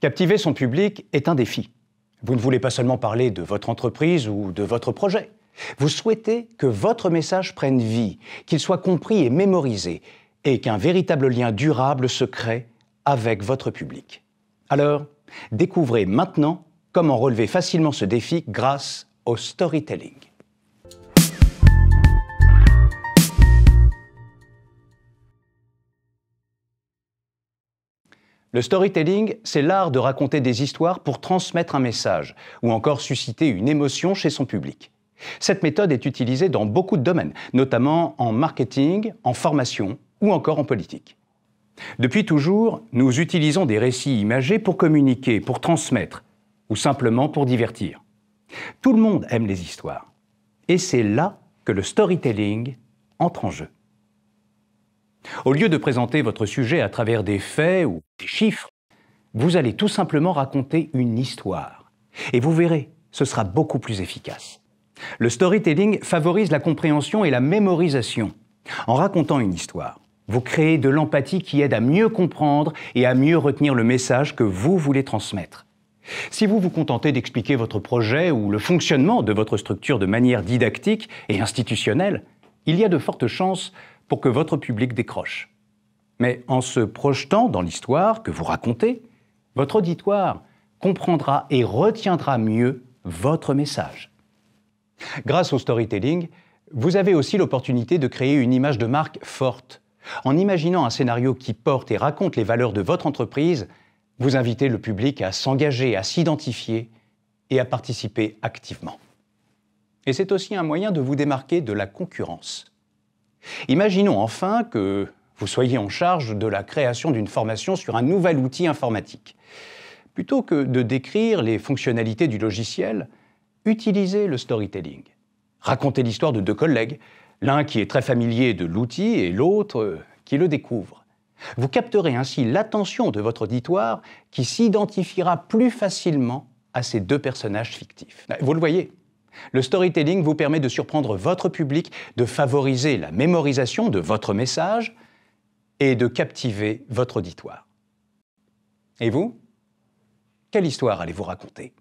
Captiver son public est un défi. Vous ne voulez pas seulement parler de votre entreprise ou de votre projet. Vous souhaitez que votre message prenne vie, qu'il soit compris et mémorisé, et qu'un véritable lien durable se crée avec votre public. Alors, découvrez maintenant comment relever facilement ce défi grâce au storytelling. Le storytelling, c'est l'art de raconter des histoires pour transmettre un message ou encore susciter une émotion chez son public. Cette méthode est utilisée dans beaucoup de domaines, notamment en marketing, en formation ou encore en politique. Depuis toujours, nous utilisons des récits imagés pour communiquer, pour transmettre ou simplement pour divertir. Tout le monde aime les histoires. Et c'est là que le storytelling entre en jeu. Au lieu de présenter votre sujet à travers des faits ou des chiffres, vous allez tout simplement raconter une histoire. Et vous verrez, ce sera beaucoup plus efficace. Le storytelling favorise la compréhension et la mémorisation. En racontant une histoire, vous créez de l'empathie qui aide à mieux comprendre et à mieux retenir le message que vous voulez transmettre. Si vous vous contentez d'expliquer votre projet ou le fonctionnement de votre structure de manière didactique et institutionnelle, il y a de fortes chances pour que votre public décroche. Mais en se projetant dans l'histoire que vous racontez, votre auditoire comprendra et retiendra mieux votre message. Grâce au storytelling, vous avez aussi l'opportunité de créer une image de marque forte. En imaginant un scénario qui porte et raconte les valeurs de votre entreprise, vous invitez le public à s'engager, à s'identifier et à participer activement. Et c'est aussi un moyen de vous démarquer de la concurrence. Imaginons enfin que vous soyez en charge de la création d'une formation sur un nouvel outil informatique. Plutôt que de décrire les fonctionnalités du logiciel, utilisez le storytelling. Racontez l'histoire de deux collègues, l'un qui est très familier de l'outil et l'autre qui le découvre. Vous capterez ainsi l'attention de votre auditoire qui s'identifiera plus facilement à ces deux personnages fictifs. Vous le voyez, le storytelling vous permet de surprendre votre public, de favoriser la mémorisation de votre message et de captiver votre auditoire. Et vous Quelle histoire allez-vous raconter